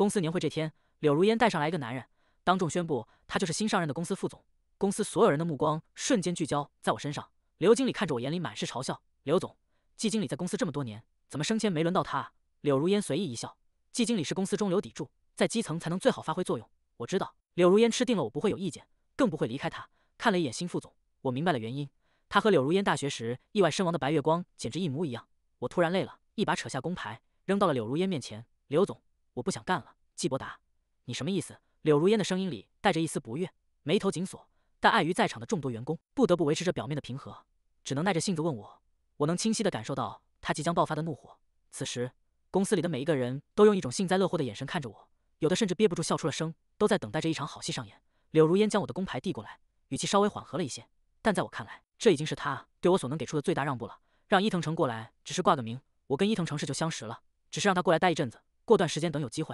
公司年会这天，柳如烟带上来一个男人，当众宣布他就是新上任的公司副总。公司所有人的目光瞬间聚焦在我身上。刘经理看着我，眼里满是嘲笑。刘总，季经理在公司这么多年，怎么升迁没轮到他？柳如烟随意一笑：“季经理是公司中流砥柱，在基层才能最好发挥作用。”我知道，柳如烟吃定了我，不会有意见，更不会离开他。看了一眼新副总，我明白了原因。他和柳如烟大学时意外身亡的白月光简直一模一样。我突然累了，一把扯下工牌，扔到了柳如烟面前。刘总。我不想干了，季伯达，你什么意思？柳如烟的声音里带着一丝不悦，眉头紧锁，但碍于在场的众多员工，不得不维持着表面的平和，只能耐着性子问我。我能清晰地感受到他即将爆发的怒火。此时，公司里的每一个人都用一种幸灾乐祸的眼神看着我，有的甚至憋不住笑出了声，都在等待着一场好戏上演。柳如烟将我的工牌递过来，语气稍微缓和了一些，但在我看来，这已经是他对我所能给出的最大让步了。让伊藤诚过来只是挂个名，我跟伊藤诚是就相识了，只是让他过来待一阵子。过段时间等有机会，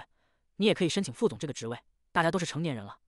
你也可以申请副总这个职位。大家都是成年人了，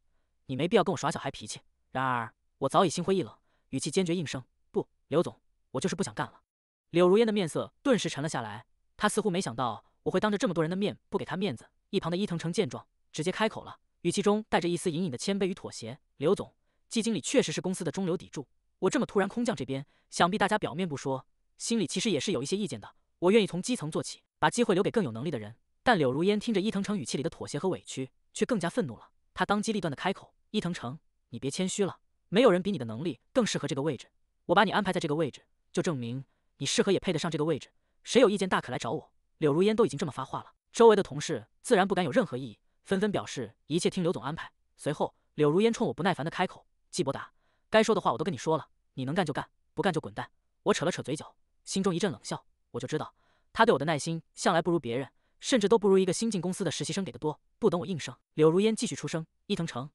你没必要跟我耍小孩脾气。然而，我早已心灰意冷，语气坚决应声：“不，刘总，我就是不想干了。”柳如烟的面色顿时沉了下来，他似乎没想到我会当着这么多人的面不给他面子。一旁的伊藤城见状，直接开口了，语气中带着一丝隐隐的谦卑与妥协：“刘总，季经理确实是公司的中流砥柱，我这么突然空降这边，想必大家表面不说，心里其实也是有一些意见的。我愿意从基层做起，把机会留给更有能力的人。”但柳如烟听着伊藤城语气里的妥协和委屈，却更加愤怒了。他当机立断地开口：“伊藤城，你别谦虚了，没有人比你的能力更适合这个位置。我把你安排在这个位置，就证明你适合也配得上这个位置。谁有意见，大可来找我。”柳如烟都已经这么发话了，周围的同事自然不敢有任何异议，纷纷表示一切听刘总安排。随后，柳如烟冲我不耐烦地开口：“季伯达，该说的话我都跟你说了，你能干就干，不干就滚蛋。”我扯了扯嘴角，心中一阵冷笑。我就知道，他对我的耐心向来不如别人。甚至都不如一个新进公司的实习生给的多。不等我应声，柳如烟继续出声：“伊藤诚，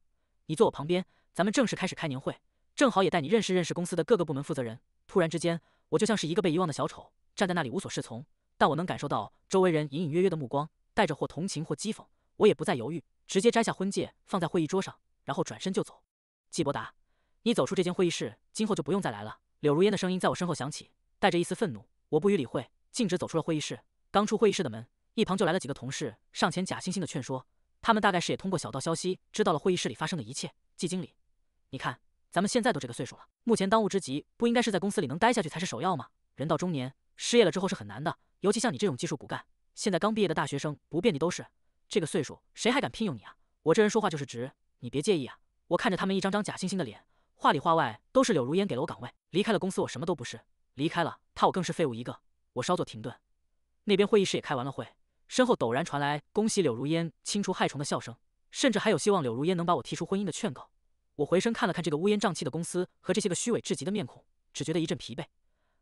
你坐我旁边，咱们正式开始开年会，正好也带你认识认识公司的各个部门负责人。”突然之间，我就像是一个被遗忘的小丑，站在那里无所适从。但我能感受到周围人隐隐约约的目光，带着或同情或讥讽。我也不再犹豫，直接摘下婚戒放在会议桌上，然后转身就走。季伯达，你走出这间会议室，今后就不用再来了。”柳如烟的声音在我身后响起，带着一丝愤怒。我不予理会，径直走出了会议室。刚出会议室的门。一旁就来了几个同事上前假惺惺的劝说，他们大概是也通过小道消息知道了会议室里发生的一切。季经理，你看咱们现在都这个岁数了，目前当务之急不应该是在公司里能待下去才是首要吗？人到中年失业了之后是很难的，尤其像你这种技术骨干，现在刚毕业的大学生不遍地都是，这个岁数谁还敢聘用你啊？我这人说话就是直，你别介意啊。我看着他们一张张假惺惺的脸，话里话外都是柳如烟给了我岗位，离开了公司我什么都不是，离开了他我更是废物一个。我稍作停顿，那边会议室也开完了会。身后陡然传来恭喜柳如烟清除害虫的笑声，甚至还有希望柳如烟能把我踢出婚姻的劝告。我回身看了看这个乌烟瘴气的公司和这些个虚伪至极的面孔，只觉得一阵疲惫，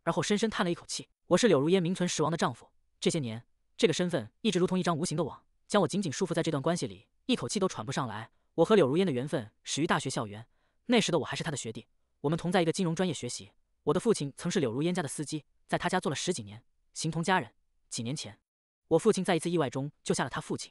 而后深深叹了一口气。我是柳如烟名存实亡的丈夫，这些年这个身份一直如同一张无形的网，将我紧紧束缚在这段关系里，一口气都喘不上来。我和柳如烟的缘分始于大学校园，那时的我还是她的学弟，我们同在一个金融专业学习。我的父亲曾是柳如烟家的司机，在他家做了十几年，形同家人。几年前。我父亲在一次意外中救下了他父亲，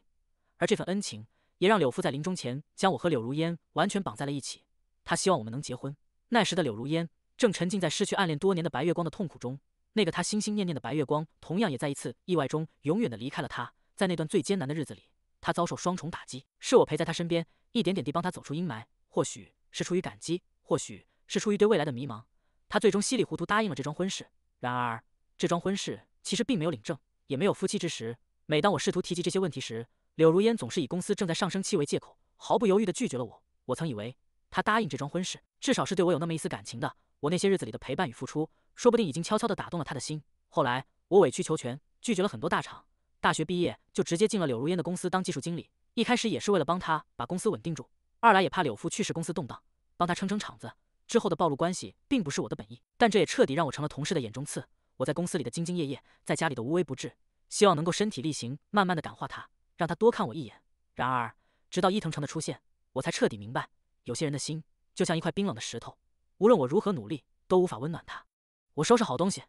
而这份恩情也让柳父在临终前将我和柳如烟完全绑在了一起。他希望我们能结婚。那时的柳如烟正沉浸在失去暗恋多年的白月光的痛苦中，那个他心心念念的白月光，同样也在一次意外中永远的离开了他。在那段最艰难的日子里，他遭受双重打击。是我陪在他身边，一点点地帮他走出阴霾。或许是出于感激，或许是出于对未来的迷茫，他最终稀里糊涂答应了这桩婚事。然而，这桩婚事其实并没有领证。也没有夫妻之实。每当我试图提及这些问题时，柳如烟总是以公司正在上升期为借口，毫不犹豫地拒绝了我。我曾以为她答应这桩婚事，至少是对我有那么一丝感情的。我那些日子里的陪伴与付出，说不定已经悄悄地打动了她的心。后来我委曲求全，拒绝了很多大厂，大学毕业就直接进了柳如烟的公司当技术经理。一开始也是为了帮她把公司稳定住，二来也怕柳父去世公司动荡，帮她撑撑场子。之后的暴露关系，并不是我的本意，但这也彻底让我成了同事的眼中刺。我在公司里的兢兢业业，在家里的无微不至，希望能够身体力行，慢慢的感化他，让他多看我一眼。然而，直到伊藤城的出现，我才彻底明白，有些人的心就像一块冰冷的石头，无论我如何努力，都无法温暖他。我收拾好东西，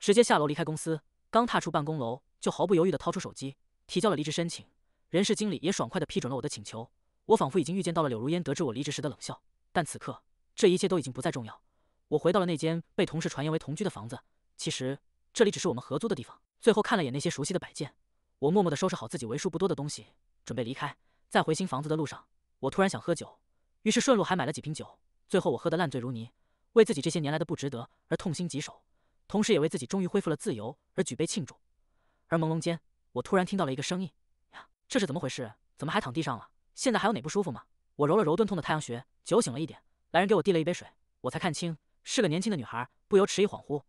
直接下楼离开公司。刚踏出办公楼，就毫不犹豫的掏出手机，提交了离职申请。人事经理也爽快的批准了我的请求。我仿佛已经预见到了柳如烟得知我离职时的冷笑。但此刻，这一切都已经不再重要。我回到了那间被同事传言为同居的房子。其实这里只是我们合租的地方。最后看了眼那些熟悉的摆件，我默默地收拾好自己为数不多的东西，准备离开。在回新房子的路上，我突然想喝酒，于是顺路还买了几瓶酒。最后我喝得烂醉如泥，为自己这些年来的不值得而痛心疾首，同时也为自己终于恢复了自由而举杯庆祝。而朦胧间，我突然听到了一个声音：“呀，这是怎么回事？怎么还躺地上了？现在还有哪不舒服吗？”我揉了揉钝痛的太阳穴，酒醒了一点，来人给我递了一杯水，我才看清是个年轻的女孩，不由迟疑恍惚。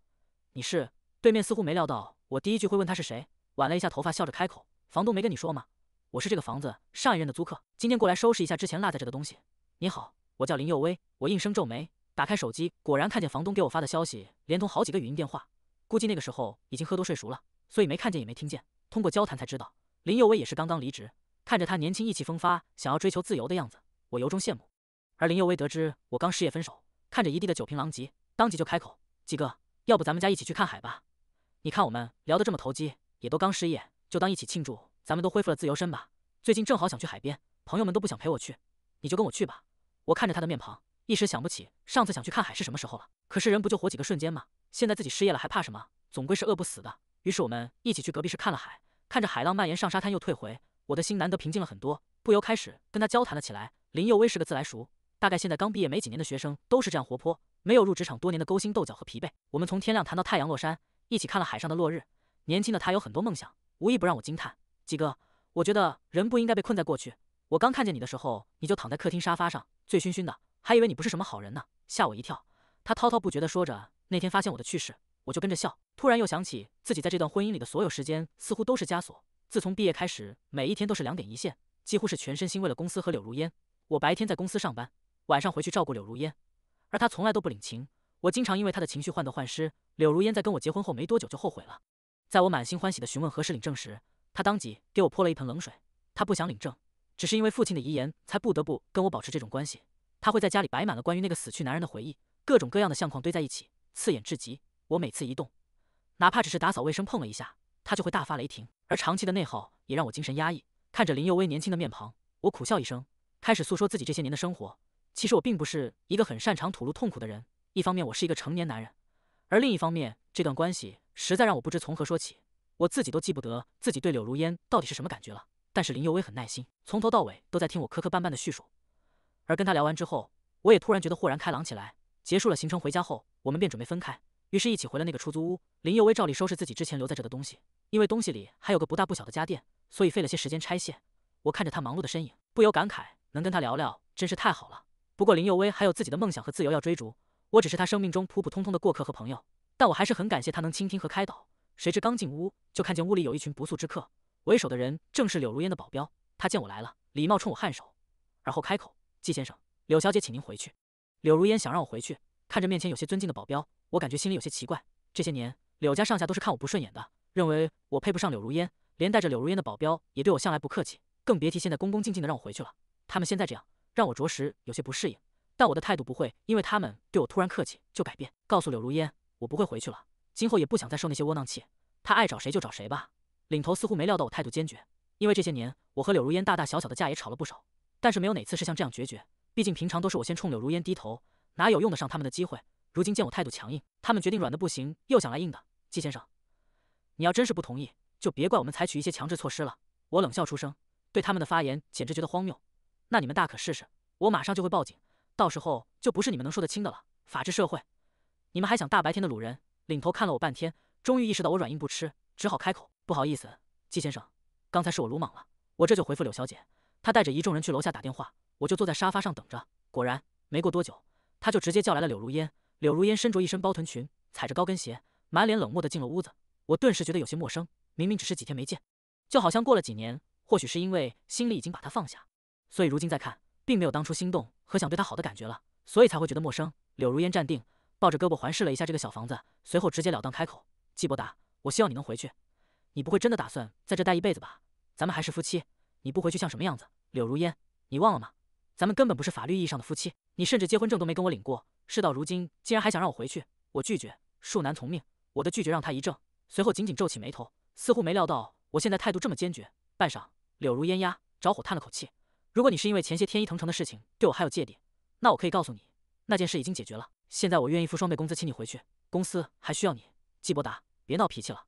你是对面，似乎没料到我第一句会问他是谁，挽了一下头发，笑着开口：“房东没跟你说吗？我是这个房子上一任的租客，今天过来收拾一下之前落在这的东西。”你好，我叫林佑威。我应声皱眉，打开手机，果然看见房东给我发的消息，连同好几个语音电话。估计那个时候已经喝多睡熟了，所以没看见也没听见。通过交谈才知道，林佑威也是刚刚离职。看着他年轻意气风发，想要追求自由的样子，我由衷羡慕。而林佑威得知我刚失业分手，看着一地的酒瓶狼藉，当即就开口：“鸡哥。”要不咱们家一起去看海吧？你看我们聊得这么投机，也都刚失业，就当一起庆祝咱们都恢复了自由身吧。最近正好想去海边，朋友们都不想陪我去，你就跟我去吧。我看着他的面庞，一时想不起上次想去看海是什么时候了。可是人不就活几个瞬间吗？现在自己失业了还怕什么？总归是饿不死的。于是我们一起去隔壁市看了海，看着海浪蔓延上沙滩又退回，我的心难得平静了很多，不由开始跟他交谈了起来。林幼薇是个自来熟。大概现在刚毕业没几年的学生都是这样活泼，没有入职场多年的勾心斗角和疲惫。我们从天亮谈到太阳落山，一起看了海上的落日。年轻的他有很多梦想，无一不让我惊叹。鸡哥，我觉得人不应该被困在过去。我刚看见你的时候，你就躺在客厅沙发上，醉醺醺的，还以为你不是什么好人呢，吓我一跳。他滔滔不绝地说着那天发现我的趣事，我就跟着笑。突然又想起自己在这段婚姻里的所有时间，似乎都是枷锁。自从毕业开始，每一天都是两点一线，几乎是全身心为了公司和柳如烟。我白天在公司上班。晚上回去照顾柳如烟，而他从来都不领情。我经常因为他的情绪患得患失。柳如烟在跟我结婚后没多久就后悔了。在我满心欢喜的询问何时领证时，他当即给我泼了一盆冷水。他不想领证，只是因为父亲的遗言才不得不跟我保持这种关系。他会在家里摆满了关于那个死去男人的回忆，各种各样的相框堆在一起，刺眼至极。我每次一动，哪怕只是打扫卫生碰了一下，他就会大发雷霆。而长期的内耗也让我精神压抑。看着林幼薇年轻的面庞，我苦笑一声，开始诉说自己这些年的生活。其实我并不是一个很擅长吐露痛苦的人，一方面我是一个成年男人，而另一方面这段关系实在让我不知从何说起，我自己都记不得自己对柳如烟到底是什么感觉了。但是林尤威很耐心，从头到尾都在听我磕磕绊绊的叙述，而跟他聊完之后，我也突然觉得豁然开朗起来。结束了行程回家后，我们便准备分开，于是一起回了那个出租屋。林尤威照例收拾自己之前留在这的东西，因为东西里还有个不大不小的家电，所以费了些时间拆卸。我看着他忙碌的身影，不由感慨：能跟他聊聊真是太好了。不过林幼薇还有自己的梦想和自由要追逐，我只是她生命中普普通通的过客和朋友，但我还是很感谢她能倾听和开导。谁知刚进屋，就看见屋里有一群不速之客，为首的人正是柳如烟的保镖。他见我来了，礼貌冲我颔首，而后开口：“季先生，柳小姐，请您回去。”柳如烟想让我回去，看着面前有些尊敬的保镖，我感觉心里有些奇怪。这些年，柳家上下都是看我不顺眼的，认为我配不上柳如烟，连带着柳如烟的保镖也对我向来不客气，更别提现在恭恭敬敬的让我回去了。他们现在这样。让我着实有些不适应，但我的态度不会因为他们对我突然客气就改变。告诉柳如烟，我不会回去了，今后也不想再受那些窝囊气。他爱找谁就找谁吧。领头似乎没料到我态度坚决，因为这些年我和柳如烟大大小小的架也吵了不少，但是没有哪次是像这样决绝。毕竟平常都是我先冲柳如烟低头，哪有用得上他们的机会。如今见我态度强硬，他们决定软的不行，又想来硬的。季先生，你要真是不同意，就别怪我们采取一些强制措施了。我冷笑出声，对他们的发言简直觉得荒谬。那你们大可试试，我马上就会报警，到时候就不是你们能说得清的了。法治社会，你们还想大白天的掳人？领头看了我半天，终于意识到我软硬不吃，只好开口：“不好意思，季先生，刚才是我鲁莽了，我这就回复柳小姐，她带着一众人去楼下打电话，我就坐在沙发上等着。果然，没过多久，他就直接叫来了柳如烟。柳如烟身着一身包臀裙，踩着高跟鞋，满脸冷漠的进了屋子，我顿时觉得有些陌生，明明只是几天没见，就好像过了几年。或许是因为心里已经把她放下。”所以如今再看，并没有当初心动和想对他好的感觉了，所以才会觉得陌生。柳如烟站定，抱着胳膊环视了一下这个小房子，随后直截了当开口：“季伯达，我希望你能回去。你不会真的打算在这待一辈子吧？咱们还是夫妻，你不回去像什么样子？柳如烟，你忘了吗？咱们根本不是法律意义上的夫妻，你甚至结婚证都没跟我领过。事到如今，竟然还想让我回去，我拒绝，恕难从命。”我的拒绝让他一怔，随后紧紧皱起眉头，似乎没料到我现在态度这么坚决。半晌，柳如烟压着火叹了口气。如果你是因为前些天伊藤城的事情对我还有芥蒂，那我可以告诉你，那件事已经解决了。现在我愿意付双倍工资请你回去，公司还需要你。季伯达，别闹脾气了。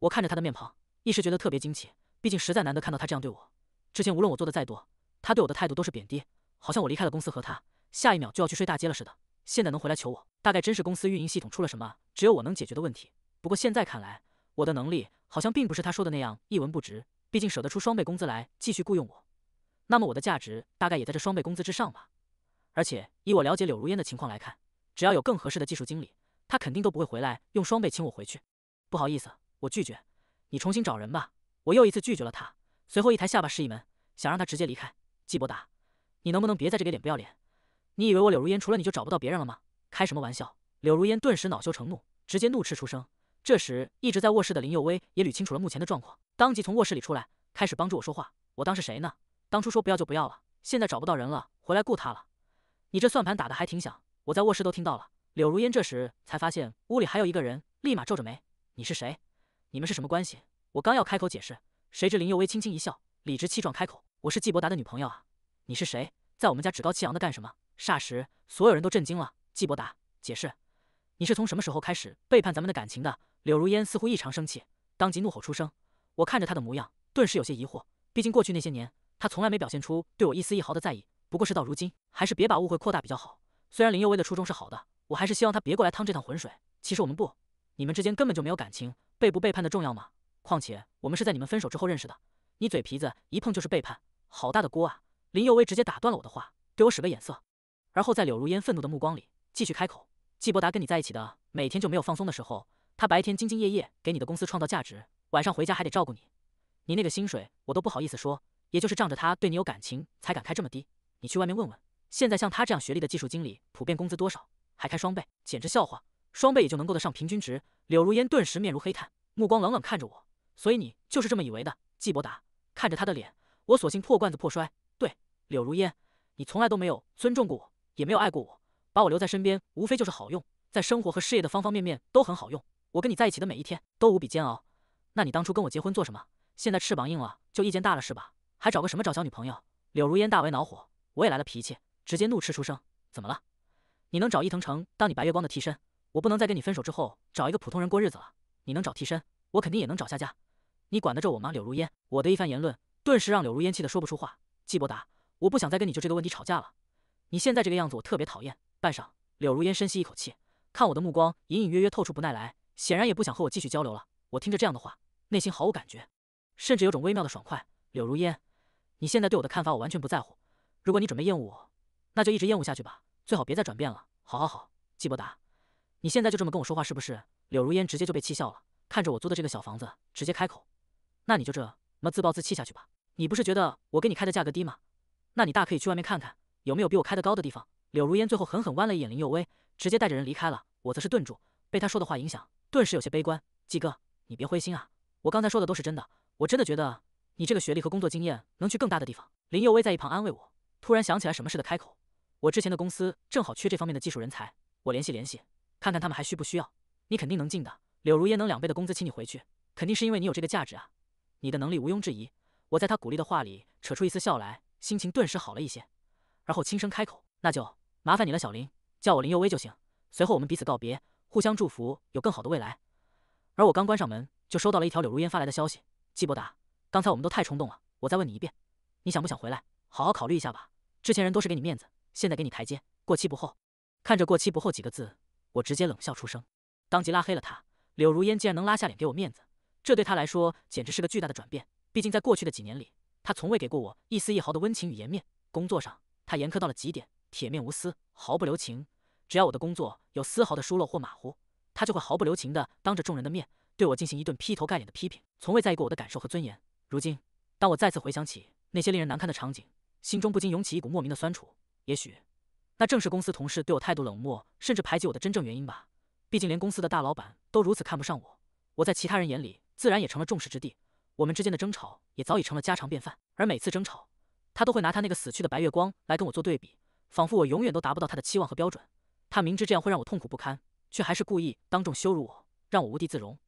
我看着他的面庞，一时觉得特别惊奇，毕竟实在难得看到他这样对我。之前无论我做的再多，他对我的态度都是贬低，好像我离开了公司和他，下一秒就要去睡大街了似的。现在能回来求我，大概真是公司运营系统出了什么只有我能解决的问题。不过现在看来，我的能力好像并不是他说的那样一文不值，毕竟舍得出双倍工资来继续雇佣我。那么我的价值大概也在这双倍工资之上吧。而且以我了解柳如烟的情况来看，只要有更合适的技术经理，他肯定都不会回来用双倍请我回去。不好意思，我拒绝，你重新找人吧。我又一次拒绝了他，随后一抬下巴示意门，想让他直接离开。季伯达，你能不能别在这给脸不要脸？你以为我柳如烟除了你就找不到别人了吗？开什么玩笑！柳如烟顿时恼羞成怒，直接怒斥出声。这时一直在卧室的林佑威也捋清楚了目前的状况，当即从卧室里出来，开始帮助我说话。我当是谁呢？当初说不要就不要了，现在找不到人了，回来雇他了。你这算盘打得还挺响，我在卧室都听到了。柳如烟这时才发现屋里还有一个人，立马皱着眉：“你是谁？你们是什么关系？”我刚要开口解释，谁知林幼薇轻轻一笑，理直气壮开口：“我是季伯达的女朋友啊。”“你是谁？在我们家趾高气扬的干什么？”霎时，所有人都震惊了。季伯达解释：“你是从什么时候开始背叛咱们的感情的？”柳如烟似乎异常生气，当即怒吼出声。我看着她的模样，顿时有些疑惑。毕竟过去那些年……他从来没表现出对我一丝一毫的在意。不过事到如今，还是别把误会扩大比较好。虽然林幼薇的初衷是好的，我还是希望他别过来趟这趟浑水。其实我们不，你们之间根本就没有感情，背不背叛的重要吗？况且我们是在你们分手之后认识的。你嘴皮子一碰就是背叛，好大的锅啊！林幼薇直接打断了我的话，对我使个眼色，而后在柳如烟愤怒的目光里继续开口：“季伯达跟你在一起的每天就没有放松的时候，他白天兢兢业业给你的公司创造价值，晚上回家还得照顾你。你那个薪水我都不好意思说。”也就是仗着他对你有感情才敢开这么低。你去外面问问，现在像他这样学历的技术经理普遍工资多少？还开双倍，简直笑话！双倍也就能够得上平均值。柳如烟顿时面如黑炭，目光冷冷看着我。所以你就是这么以为的？季伯达看着他的脸，我索性破罐子破摔。对，柳如烟，你从来都没有尊重过我，也没有爱过我。把我留在身边，无非就是好用，在生活和事业的方方面面都很好用。我跟你在一起的每一天都无比煎熬。那你当初跟我结婚做什么？现在翅膀硬了就意见大了是吧？还找个什么找小女朋友？柳如烟大为恼火，我也来了脾气，直接怒斥出声：“怎么了？你能找伊藤诚当你白月光的替身，我不能再跟你分手之后找一个普通人过日子了。你能找替身，我肯定也能找下家。你管得着我吗？”柳如烟，我的一番言论顿时让柳如烟气得说不出话。季伯达，我不想再跟你就这个问题吵架了。你现在这个样子我特别讨厌。半晌，柳如烟深吸一口气，看我的目光隐隐约约透出不耐来，显然也不想和我继续交流了。我听着这样的话，内心毫无感觉，甚至有种微妙的爽快。柳如烟。你现在对我的看法我完全不在乎，如果你准备厌恶我，那就一直厌恶下去吧，最好别再转变了。好好好，纪伯达，你现在就这么跟我说话是不是？柳如烟直接就被气笑了，看着我租的这个小房子，直接开口，那你就这么自暴自弃下去吧。你不是觉得我给你开的价格低吗？那你大可以去外面看看，有没有比我开的高的地方。柳如烟最后狠狠弯了一眼林佑威，直接带着人离开了。我则是顿住，被他说的话影响，顿时有些悲观。纪哥，你别灰心啊，我刚才说的都是真的，我真的觉得。你这个学历和工作经验能去更大的地方。林幼薇在一旁安慰我，突然想起来什么似的开口：“我之前的公司正好缺这方面的技术人才，我联系联系，看看他们还需不需要。你肯定能进的。柳如烟能两倍的工资请你回去，肯定是因为你有这个价值啊。你的能力毋庸置疑。”我在他鼓励的话里扯出一丝笑来，心情顿时好了一些。而后轻声开口：“那就麻烦你了，小林，叫我林幼薇就行。”随后我们彼此告别，互相祝福有更好的未来。而我刚关上门，就收到了一条柳如烟发来的消息：季伯达。刚才我们都太冲动了，我再问你一遍，你想不想回来？好好考虑一下吧。之前人都是给你面子，现在给你台阶，过期不候。看着“过期不候”几个字，我直接冷笑出声，当即拉黑了他。柳如烟竟然能拉下脸给我面子，这对他来说简直是个巨大的转变。毕竟在过去的几年里，他从未给过我一丝一毫的温情与颜面。工作上，他严苛到了极点，铁面无私，毫不留情。只要我的工作有丝毫的疏漏或马虎，他就会毫不留情地当着众人的面对我进行一顿劈头盖脸的批评，从未在意过我的感受和尊严。如今，当我再次回想起那些令人难堪的场景，心中不禁涌起一股莫名的酸楚。也许，那正是公司同事对我态度冷漠，甚至排挤我的真正原因吧。毕竟，连公司的大老板都如此看不上我，我在其他人眼里自然也成了众矢之的。我们之间的争吵也早已成了家常便饭。而每次争吵，他都会拿他那个死去的白月光来跟我做对比，仿佛我永远都达不到他的期望和标准。他明知这样会让我痛苦不堪，却还是故意当众羞辱我，让我无地自容。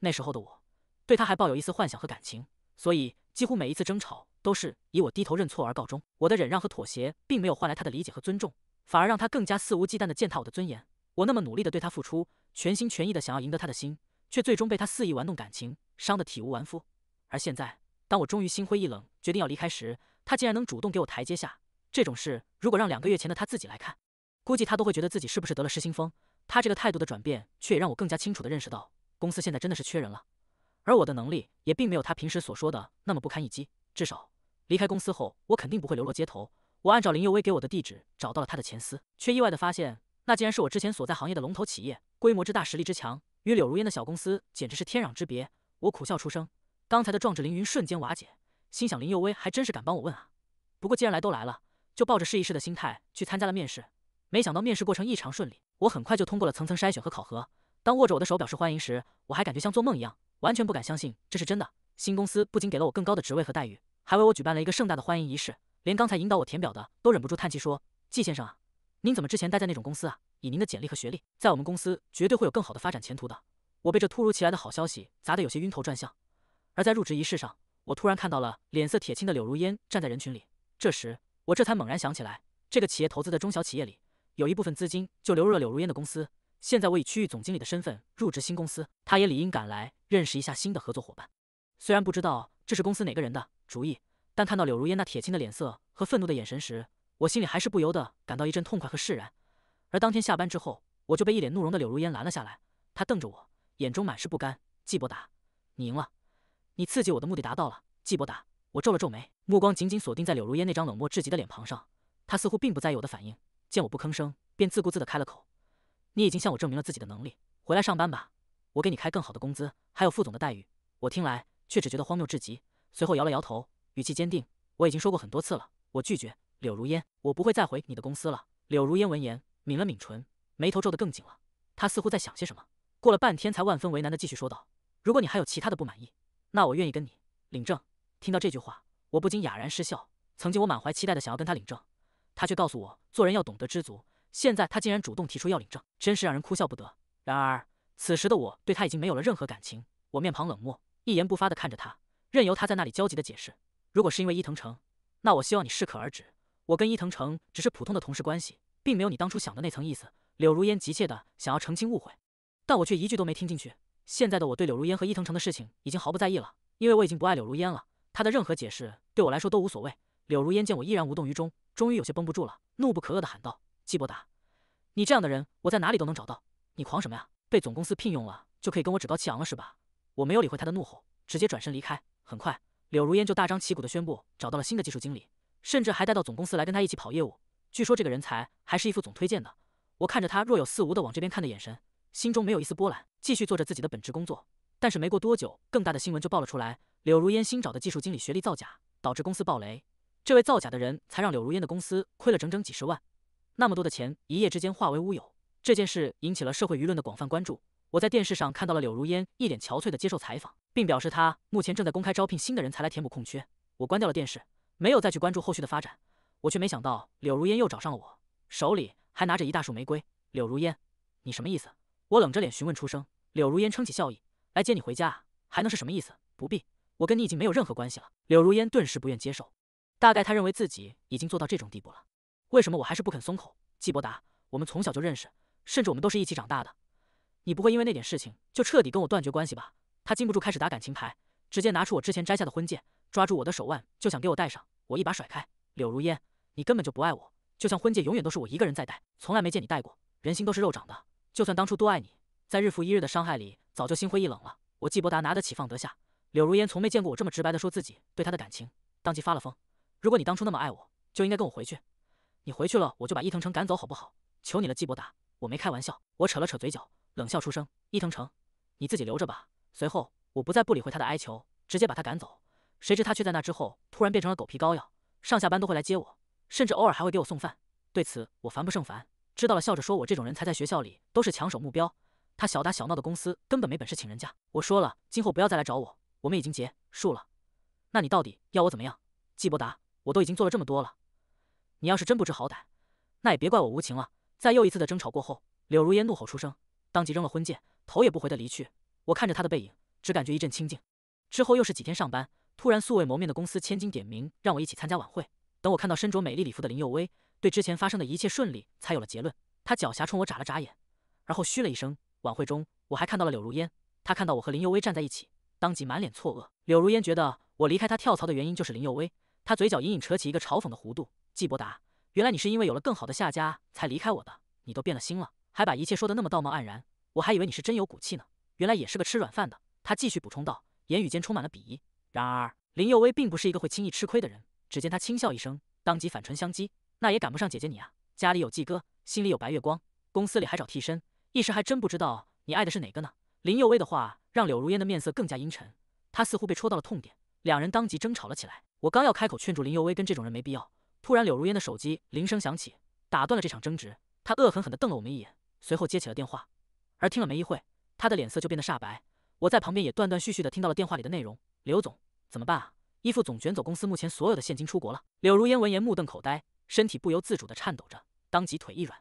那时候的我，对他还抱有一丝幻想和感情。所以，几乎每一次争吵都是以我低头认错而告终。我的忍让和妥协，并没有换来他的理解和尊重，反而让他更加肆无忌惮的践踏我的尊严。我那么努力的对他付出，全心全意的想要赢得他的心，却最终被他肆意玩弄感情，伤得体无完肤。而现在，当我终于心灰意冷，决定要离开时，他竟然能主动给我台阶下。这种事，如果让两个月前的他自己来看，估计他都会觉得自己是不是得了失心疯。他这个态度的转变，却也让我更加清楚的认识到，公司现在真的是缺人了。而我的能力也并没有他平时所说的那么不堪一击，至少离开公司后，我肯定不会流落街头。我按照林幼薇给我的地址找到了他的前司，却意外的发现那竟然是我之前所在行业的龙头企业，规模之大，实力之强，与柳如烟的小公司简直是天壤之别。我苦笑出声，刚才的壮志凌云瞬间瓦解，心想林幼薇还真是敢帮我问啊。不过既然来都来了，就抱着试一试的心态去参加了面试。没想到面试过程异常顺利，我很快就通过了层层筛选和考核。当握着我的手表示欢迎时，我还感觉像做梦一样。完全不敢相信这是真的。新公司不仅给了我更高的职位和待遇，还为我举办了一个盛大的欢迎仪式。连刚才引导我填表的都忍不住叹气说：“季先生啊，您怎么之前待在那种公司啊？以您的简历和学历，在我们公司绝对会有更好的发展前途的。”我被这突如其来的好消息砸得有些晕头转向。而在入职仪式上，我突然看到了脸色铁青的柳如烟站在人群里。这时，我这才猛然想起来，这个企业投资的中小企业里，有一部分资金就流入了柳如烟的公司。现在我以区域总经理的身份入职新公司，他也理应赶来认识一下新的合作伙伴。虽然不知道这是公司哪个人的主意，但看到柳如烟那铁青的脸色和愤怒的眼神时，我心里还是不由得感到一阵痛快和释然。而当天下班之后，我就被一脸怒容的柳如烟拦了下来。他瞪着我，眼中满是不甘。季伯达，你赢了，你刺激我的目的达到了。季伯达，我皱了皱眉，目光紧紧锁定在柳如烟那张冷漠至极的脸庞上。他似乎并不在意我的反应，见我不吭声，便自顾自地开了口。你已经向我证明了自己的能力，回来上班吧。我给你开更好的工资，还有副总的待遇。我听来却只觉得荒谬至极，随后摇了摇头，语气坚定：“我已经说过很多次了，我拒绝柳如烟，我不会再回你的公司了。”柳如烟闻言，抿了抿唇，眉头皱得更紧了。她似乎在想些什么，过了半天才万分为难地继续说道：“如果你还有其他的不满意，那我愿意跟你领证。”听到这句话，我不禁哑然失笑。曾经我满怀期待地想要跟他领证，他却告诉我，做人要懂得知足。现在他竟然主动提出要领证，真是让人哭笑不得。然而此时的我对他已经没有了任何感情，我面庞冷漠，一言不发的看着他，任由他在那里焦急的解释。如果是因为伊藤城，那我希望你适可而止。我跟伊藤城只是普通的同事关系，并没有你当初想的那层意思。柳如烟急切的想要澄清误会，但我却一句都没听进去。现在的我对柳如烟和伊藤城的事情已经毫不在意了，因为我已经不爱柳如烟了，她的任何解释对我来说都无所谓。柳如烟见我依然无动于衷，终于有些绷不住了，怒不可遏的喊道。季伯达，你这样的人我在哪里都能找到。你狂什么呀？被总公司聘用了就可以跟我趾高气昂了是吧？我没有理会他的怒吼，直接转身离开。很快，柳如烟就大张旗鼓的宣布找到了新的技术经理，甚至还带到总公司来跟他一起跑业务。据说这个人才还是一副总推荐的。我看着他若有似无的往这边看的眼神，心中没有一丝波澜，继续做着自己的本职工作。但是没过多久，更大的新闻就爆了出来：柳如烟新找的技术经理学历造假，导致公司暴雷。这位造假的人才让柳如烟的公司亏了整整几十万。那么多的钱一夜之间化为乌有，这件事引起了社会舆论的广泛关注。我在电视上看到了柳如烟一脸憔悴的接受采访，并表示她目前正在公开招聘新的人才来填补空缺。我关掉了电视，没有再去关注后续的发展。我却没想到柳如烟又找上了我，手里还拿着一大束玫瑰。柳如烟，你什么意思？我冷着脸询问出声。柳如烟撑起笑意，来接你回家，还能是什么意思？不必，我跟你已经没有任何关系了。柳如烟顿时不愿接受，大概她认为自己已经做到这种地步了。为什么我还是不肯松口？季伯达，我们从小就认识，甚至我们都是一起长大的，你不会因为那点事情就彻底跟我断绝关系吧？他禁不住开始打感情牌，直接拿出我之前摘下的婚戒，抓住我的手腕就想给我戴上，我一把甩开。柳如烟，你根本就不爱我，就像婚戒永远都是我一个人在戴，从来没见你戴过。人心都是肉长的，就算当初多爱你，在日复一日的伤害里，早就心灰意冷了。我季伯达拿得起放得下。柳如烟从没见过我这么直白的说自己对他的感情，当即发了疯。如果你当初那么爱我，就应该跟我回去。你回去了，我就把伊藤城赶走，好不好？求你了，季伯达，我没开玩笑。我扯了扯嘴角，冷笑出声：“伊藤城，你自己留着吧。”随后，我不再不理会他的哀求，直接把他赶走。谁知他却在那之后突然变成了狗皮膏药，上下班都会来接我，甚至偶尔还会给我送饭。对此，我烦不胜烦。知道了，笑着说我这种人才在学校里都是抢手目标。他小打小闹的公司根本没本事请人家。我说了，今后不要再来找我，我们已经结束了。那你到底要我怎么样？季伯达，我都已经做了这么多了。你要是真不知好歹，那也别怪我无情了。在又一次的争吵过后，柳如烟怒吼出声，当即扔了婚戒，头也不回的离去。我看着她的背影，只感觉一阵清静。之后又是几天上班，突然素未谋面的公司千金点名让我一起参加晚会。等我看到身着美丽礼服的林幼薇，对之前发生的一切顺利，才有了结论。她狡黠冲我眨了眨眼，然后嘘了一声。晚会中，我还看到了柳如烟，她看到我和林幼薇站在一起，当即满脸错愕。柳如烟觉得我离开她跳槽的原因就是林幼薇，她嘴角隐隐扯起一个嘲讽的弧度。季伯达，原来你是因为有了更好的下家才离开我的，你都变了心了，还把一切说得那么道貌岸然，我还以为你是真有骨气呢，原来也是个吃软饭的。他继续补充道，言语间充满了鄙夷。然而林幼薇并不是一个会轻易吃亏的人，只见他轻笑一声，当即反唇相讥：“那也赶不上姐姐你啊，家里有季哥，心里有白月光，公司里还找替身，一时还真不知道你爱的是哪个呢。”林幼薇的话让柳如烟的面色更加阴沉，她似乎被戳到了痛点，两人当即争吵了起来。我刚要开口劝住林幼薇，跟这种人没必要。突然，柳如烟的手机铃声响起，打断了这场争执。她恶狠狠地瞪了我们一眼，随后接起了电话。而听了没一会，她的脸色就变得煞白。我在旁边也断断续续地听到了电话里的内容：“刘总，怎么办啊？依附总卷走公司目前所有的现金出国了。”柳如烟闻言目瞪口呆，身体不由自主地颤抖着，当即腿一软，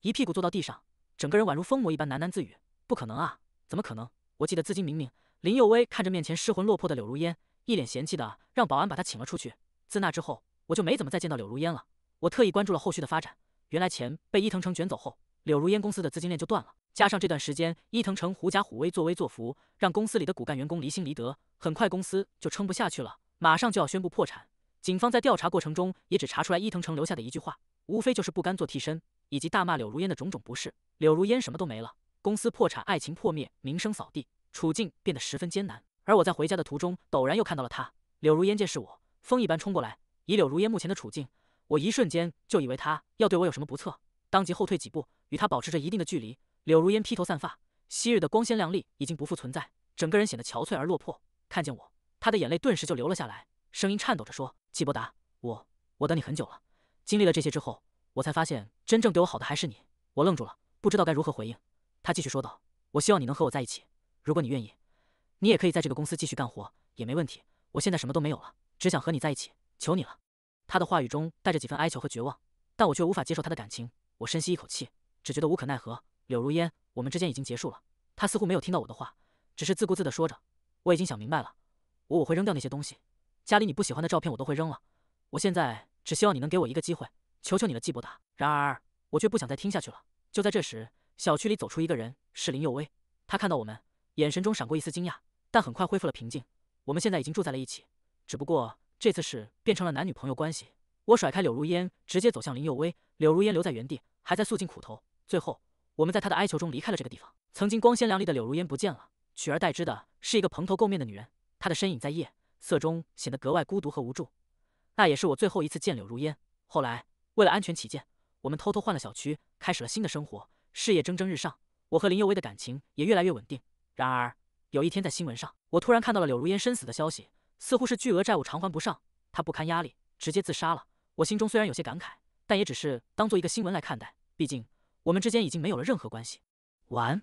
一屁股坐到地上，整个人宛如疯魔一般喃喃自语：“不可能啊，怎么可能？我记得资金明明……”林佑威看着面前失魂落魄的柳如烟，一脸嫌弃的让保安把他请了出去。自那之后。我就没怎么再见到柳如烟了。我特意关注了后续的发展。原来钱被伊藤城卷走后，柳如烟公司的资金链就断了。加上这段时间伊藤城狐假虎威、作威作福，让公司里的骨干员工离心离德，很快公司就撑不下去了，马上就要宣布破产。警方在调查过程中也只查出来伊藤城留下的一句话，无非就是不甘做替身，以及大骂柳如烟的种种不是。柳如烟什么都没了，公司破产，爱情破灭，名声扫地，处境变得十分艰难。而我在回家的途中，陡然又看到了她。柳如烟见是我，风一般冲过来。以柳如烟目前的处境，我一瞬间就以为她要对我有什么不测，当即后退几步，与她保持着一定的距离。柳如烟披头散发，昔日的光鲜亮丽已经不复存在，整个人显得憔悴而落魄。看见我，她的眼泪顿时就流了下来，声音颤抖着说：“季伯达，我我等你很久了。经历了这些之后，我才发现真正对我好的还是你。”我愣住了，不知道该如何回应。她继续说道：“我希望你能和我在一起。如果你愿意，你也可以在这个公司继续干活，也没问题。我现在什么都没有了，只想和你在一起。”求你了，他的话语中带着几分哀求和绝望，但我却无法接受他的感情。我深吸一口气，只觉得无可奈何。柳如烟，我们之间已经结束了。他似乎没有听到我的话，只是自顾自地说着：“我已经想明白了，我我会扔掉那些东西，家里你不喜欢的照片我都会扔了。我现在只希望你能给我一个机会，求求你了，季伯达。”然而我却不想再听下去了。就在这时，小区里走出一个人，是林佑威。他看到我们，眼神中闪过一丝惊讶，但很快恢复了平静。我们现在已经住在了一起，只不过。这次事变成了男女朋友关系，我甩开柳如烟，直接走向林幼薇。柳如烟留在原地，还在诉尽苦头。最后，我们在她的哀求中离开了这个地方。曾经光鲜亮丽的柳如烟不见了，取而代之的是一个蓬头垢面的女人。她的身影在夜色中显得格外孤独和无助。那也是我最后一次见柳如烟。后来，为了安全起见，我们偷偷换了小区，开始了新的生活。事业蒸蒸日上，我和林幼薇的感情也越来越稳定。然而，有一天在新闻上，我突然看到了柳如烟身死的消息。似乎是巨额债务偿还不上，他不堪压力，直接自杀了。我心中虽然有些感慨，但也只是当做一个新闻来看待，毕竟我们之间已经没有了任何关系。完。